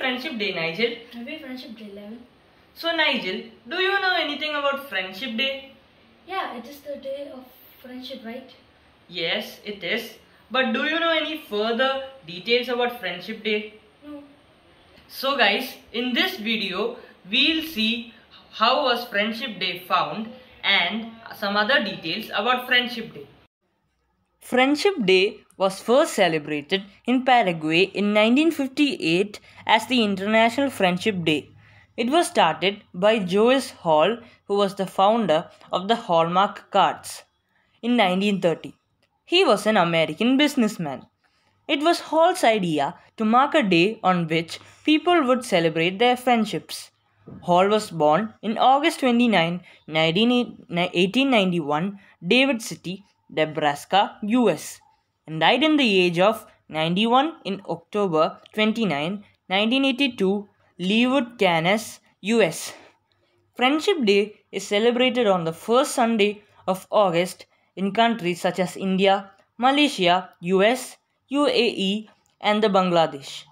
Friendship Day, Nigel? Happy Friendship Day, Lemon. So, Nigel, do you know anything about Friendship Day? Yeah, it is the day of friendship, right? Yes, it is. But do you know any further details about Friendship Day? No. So guys, in this video, we'll see how was Friendship Day found and some other details about Friendship Day. Friendship Day was first celebrated in Paraguay in 1958 as the International Friendship Day. It was started by Joyce Hall, who was the founder of the Hallmark cards, in 1930. He was an American businessman. It was Hall's idea to mark a day on which people would celebrate their friendships. Hall was born in August 29, 1891, David City, Nebraska, US, and died in the age of 91 in October 29, 1982, Leawood, Kansas, US. Friendship Day is celebrated on the first Sunday of August in countries such as India, Malaysia, US, UAE, and the Bangladesh.